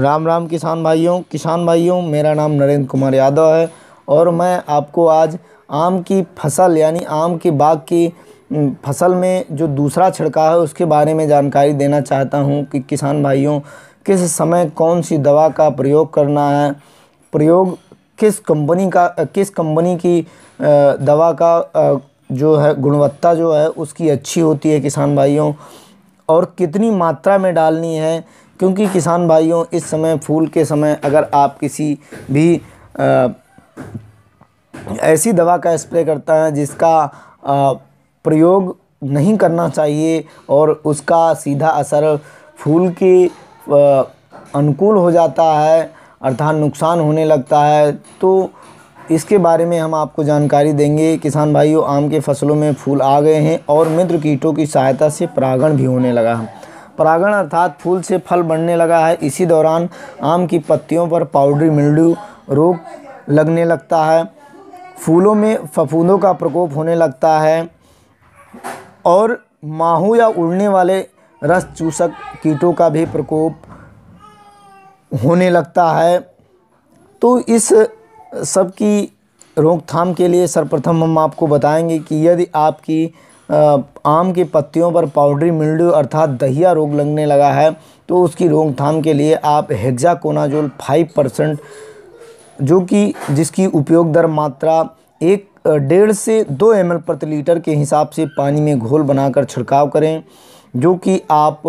राम राम किसान भाइयों किसान भाइयों मेरा नाम नरेंद्र कुमार यादव है और मैं आपको आज आम की फसल यानी आम के बाग की फसल में जो दूसरा छिड़काव है उसके बारे में जानकारी देना चाहता हूं कि किसान भाइयों किस समय कौन सी दवा का प्रयोग करना है प्रयोग किस कंपनी का किस कंपनी की दवा का जो है गुणवत्ता जो है उसकी अच्छी होती है किसान भाइयों और कितनी मात्रा में डालनी है क्योंकि किसान भाइयों इस समय फूल के समय अगर आप किसी भी आ, ऐसी दवा का स्प्रे करता है जिसका आ, प्रयोग नहीं करना चाहिए और उसका सीधा असर फूल के अनुकूल हो जाता है अर्थात नुकसान होने लगता है तो इसके बारे में हम आपको जानकारी देंगे किसान भाइयों आम के फसलों में फूल आ गए हैं और मित्र कीटों की सहायता से परागण भी होने लगा है परागण अर्थात फूल से फल बढ़ने लगा है इसी दौरान आम की पत्तियों पर पाउडरी मिल्ड्यू रोग लगने लगता है फूलों में फफूंदों का प्रकोप होने लगता है और माहू या उड़ने वाले रस चूसक कीटों का भी प्रकोप होने लगता है तो इस सब की रोकथाम के लिए सर्वप्रथम हम आपको बताएंगे कि यदि आपकी आम की पत्तियों पर पाउडरी मिल्ड्यू अर्थात दहिया रोग लगने लगा है तो उसकी रोकथाम के लिए आप हेक्जाकोनाजोल फाइव परसेंट जो कि जिसकी उपयोग दर मात्रा एक डेढ़ से दो एम प्रति लीटर के हिसाब से पानी में घोल बनाकर छिड़काव करें जो कि आप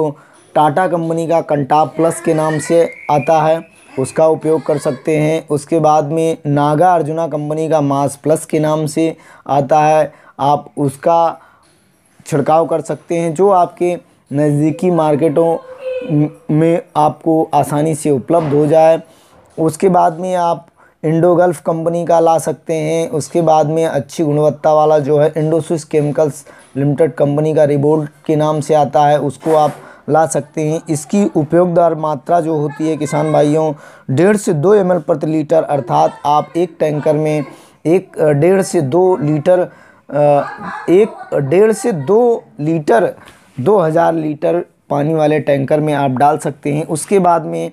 टाटा कंपनी का कंटा प्लस के नाम से आता है उसका उपयोग कर सकते हैं उसके बाद में नागा अर्जुना कंपनी का मास प्लस के नाम से आता है आप उसका छिड़काव कर सकते हैं जो आपके नज़दीकी मार्केटों में आपको आसानी से उपलब्ध हो जाए उसके बाद में आप इंडो गल्फ़ कंपनी का ला सकते हैं उसके बाद में अच्छी गुणवत्ता वाला जो है इंडोसिस केमिकल्स लिमिटेड कंपनी का रिबोल्ट के नाम से आता है उसको आप ला सकते हैं इसकी उपयोग दर मात्रा जो होती है किसान भाइयों डेढ़ से दो एम प्रति लीटर अर्थात आप एक टैंकर में एक डेढ़ से दो लीटर एक डेढ़ से दो लीटर दो हज़ार लीटर पानी वाले टैंकर में आप डाल सकते हैं उसके बाद में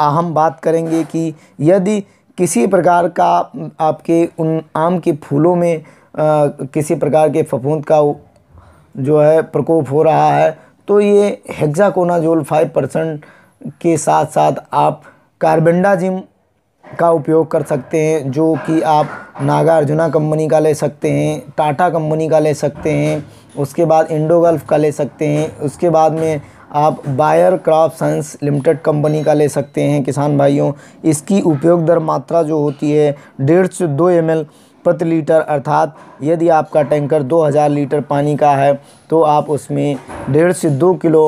हम बात करेंगे कि यदि किसी प्रकार का आपके उन आम के फूलों में आ, किसी प्रकार के फफूंद का जो है प्रकोप हो रहा है तो ये हेक्साकोनाजोल फाइव परसेंट के साथ साथ आप कार्बेंडाजिम का उपयोग कर सकते हैं जो कि आप नागार्जुना कंपनी का ले सकते हैं टाटा कंपनी का ले सकते हैं उसके बाद इंडो गल्फ़ का ले सकते हैं उसके बाद में आप Bayer crop science limited company का ले सकते हैं किसान भाइयों इसकी उपयोग दर मात्रा जो होती है डेढ़ से दो एम प्रति लीटर अर्थात यदि आपका टैंकर 2000 लीटर पानी का है तो आप उसमें डेढ़ से दो किलो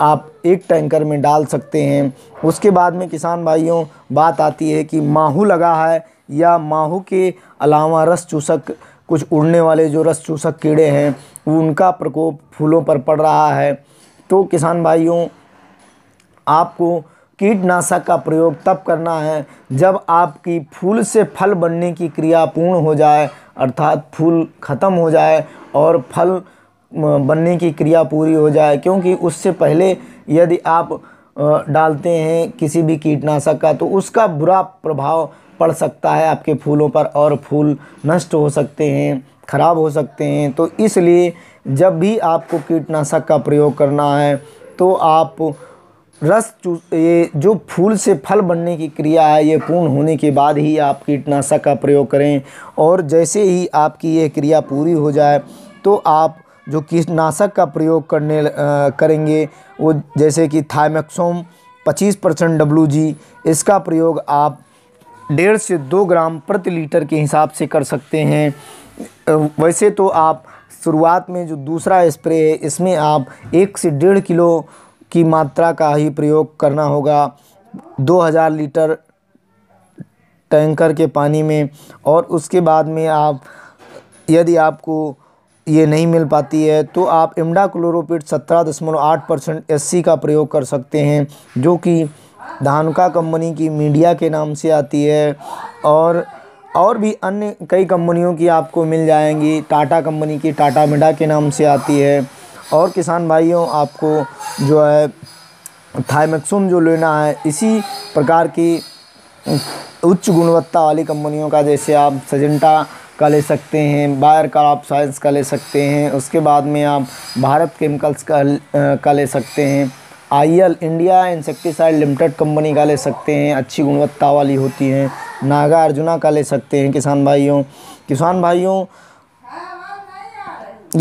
आप एक टैंकर में डाल सकते हैं उसके बाद में किसान भाइयों बात आती है कि माहू लगा है या माहू के अलावा रस चूसक कुछ उड़ने वाले जो रस चूसक कीड़े हैं उनका प्रकोप फूलों पर पड़ रहा है तो किसान भाइयों आपको कीटनाशक का प्रयोग तब करना है जब आपकी फूल से फल बनने की क्रिया पूर्ण हो जाए अर्थात फूल ख़त्म हो जाए और फल बनने की क्रिया पूरी हो जाए क्योंकि उससे पहले यदि आप डालते हैं किसी भी कीटनाशक का तो उसका बुरा प्रभाव पड़ सकता है आपके फूलों पर और फूल नष्ट हो सकते हैं ख़राब हो सकते हैं तो इसलिए जब भी आपको कीटनाशक का प्रयोग करना है तो आप रस ये जो फूल से फल बनने की क्रिया है ये पूर्ण होने के बाद ही आप कीटनाशक का प्रयोग करें और जैसे ही आपकी ये क्रिया पूरी हो जाए तो आप जो कीटनाशक का प्रयोग करने करेंगे वो जैसे कि थाइमेक्सोम 25 परसेंट डब्लू इसका प्रयोग आप डेढ़ से दो ग्राम प्रति लीटर के हिसाब से कर सकते हैं वैसे तो आप शुरुआत में जो दूसरा स्प्रे है इसमें आप एक से डेढ़ किलो की मात्रा का ही प्रयोग करना होगा 2000 लीटर टैंकर के पानी में और उसके बाद में आप यदि आपको ये नहीं मिल पाती है तो आप इमडा क्लोरोपिट सत्रह दशमलव आठ परसेंट एस का प्रयोग कर सकते हैं जो कि धानका कंपनी की मीडिया के नाम से आती है और और भी अन्य कई कंपनियों की आपको मिल जाएंगी टाटा कंपनी की टाटा मिडा के नाम से आती है और किसान भाइयों आपको जो है थाइमेक्सुम जो लेना है इसी प्रकार की उच्च गुणवत्ता वाली कंपनियों का जैसे आप सजेंटा का ले सकते हैं बायर का आप साइंस का ले सकते हैं उसके बाद में आप भारत केमिकल्स का का ले सकते हैं I L India insecticide limited company का ले सकते हैं अच्छी गुणवत्ता वाली होती है नागा अर्जुना का ले सकते हैं किसान भाइयों किसान भाइयों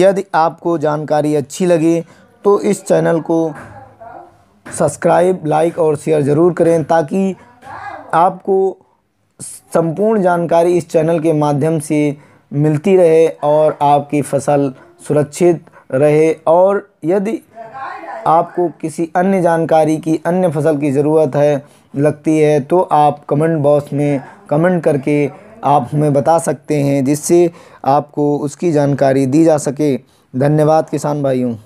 यदि आपको जानकारी अच्छी लगे तो इस चैनल को सब्सक्राइब लाइक और शेयर ज़रूर करें ताकि आपको संपूर्ण जानकारी इस चैनल के माध्यम से मिलती रहे और आपकी फसल सुरक्षित रहे और यदि आपको किसी अन्य जानकारी की अन्य फसल की ज़रूरत है लगती है तो आप कमेंट बॉक्स में कमेंट करके आप हमें बता सकते हैं जिससे आपको उसकी जानकारी दी जा सके धन्यवाद किसान भाइयों